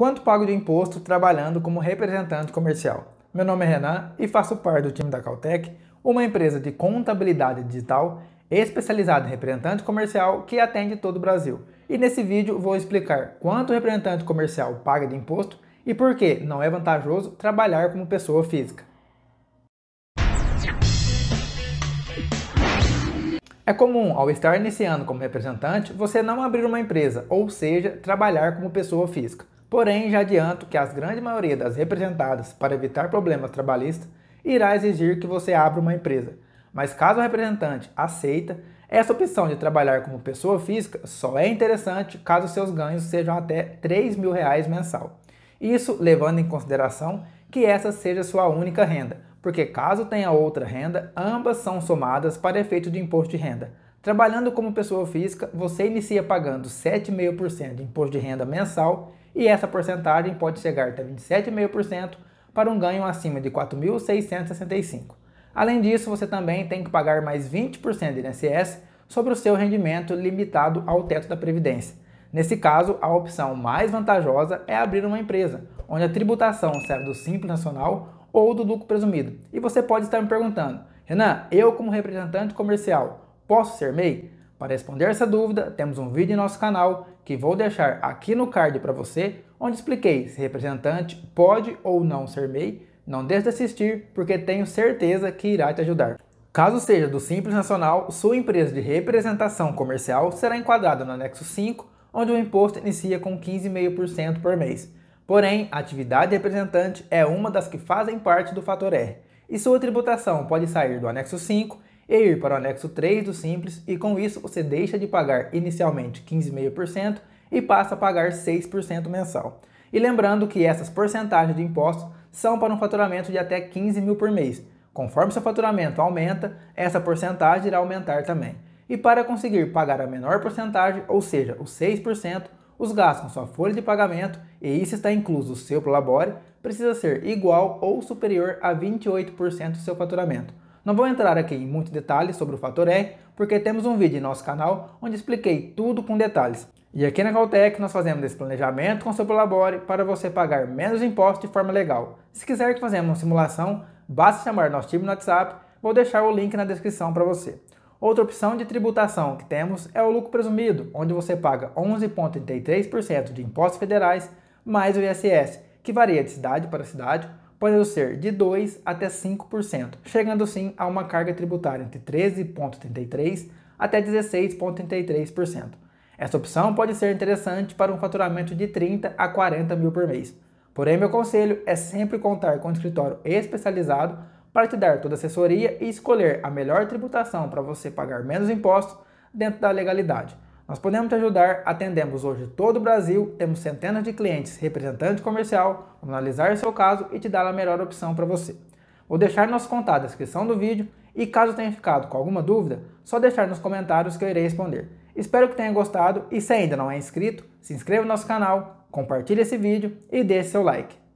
quanto pago de imposto trabalhando como representante comercial. Meu nome é Renan e faço parte do time da Caltech, uma empresa de contabilidade digital especializada em representante comercial que atende todo o Brasil. E nesse vídeo vou explicar quanto o representante comercial paga de imposto e por que não é vantajoso trabalhar como pessoa física. É comum, ao estar iniciando como representante, você não abrir uma empresa, ou seja, trabalhar como pessoa física. Porém, já adianto que a grande maioria das representadas, para evitar problemas trabalhistas, irá exigir que você abra uma empresa. Mas caso o representante aceita, essa opção de trabalhar como pessoa física só é interessante caso seus ganhos sejam até 3 mil reais mensal. Isso levando em consideração que essa seja sua única renda, porque caso tenha outra renda, ambas são somadas para efeito de imposto de renda. Trabalhando como pessoa física, você inicia pagando 7,5% de imposto de renda mensal e essa porcentagem pode chegar até 27,5% para um ganho acima de 4.665. Além disso, você também tem que pagar mais 20% de INSS sobre o seu rendimento limitado ao teto da previdência. Nesse caso, a opção mais vantajosa é abrir uma empresa, onde a tributação serve do Simples Nacional ou do lucro presumido. E você pode estar me perguntando: "Renan, eu como representante comercial, Posso ser MEI? Para responder essa dúvida, temos um vídeo em nosso canal que vou deixar aqui no card para você, onde expliquei se representante pode ou não ser MEI. Não deixe de assistir, porque tenho certeza que irá te ajudar. Caso seja do Simples Nacional, sua empresa de representação comercial será enquadrada no anexo 5, onde o imposto inicia com 15,5% por mês. Porém, a atividade representante é uma das que fazem parte do fator R, e sua tributação pode sair do anexo 5 e ir para o anexo 3 do Simples e com isso você deixa de pagar inicialmente 15,5% e passa a pagar 6% mensal. E lembrando que essas porcentagens de impostos são para um faturamento de até 15 mil por mês. Conforme seu faturamento aumenta, essa porcentagem irá aumentar também. E para conseguir pagar a menor porcentagem, ou seja, os 6%, os gastos com sua folha de pagamento, e isso está incluso o seu prolabore, precisa ser igual ou superior a 28% do seu faturamento. Não vou entrar aqui em muitos detalhes sobre o fator R, porque temos um vídeo em nosso canal onde expliquei tudo com detalhes. E aqui na Caltech nós fazemos esse planejamento com seu Colabore para você pagar menos impostos de forma legal. Se quiser que fazemos uma simulação, basta chamar nosso time no WhatsApp, vou deixar o link na descrição para você. Outra opção de tributação que temos é o lucro presumido, onde você paga 11,33% de impostos federais mais o ISS, que varia de cidade para cidade, podendo ser de 2 até 5%, chegando sim a uma carga tributária entre 13,33% até 16,33%. Essa opção pode ser interessante para um faturamento de 30 a 40 mil por mês. Porém, meu conselho é sempre contar com um escritório especializado para te dar toda a assessoria e escolher a melhor tributação para você pagar menos impostos dentro da legalidade. Nós podemos te ajudar, atendemos hoje todo o Brasil, temos centenas de clientes, representante comercial, vamos analisar seu caso e te dar a melhor opção para você. Vou deixar nosso contato na descrição do vídeo e caso tenha ficado com alguma dúvida, só deixar nos comentários que eu irei responder. Espero que tenha gostado e se ainda não é inscrito, se inscreva no nosso canal, compartilhe esse vídeo e deixe seu like.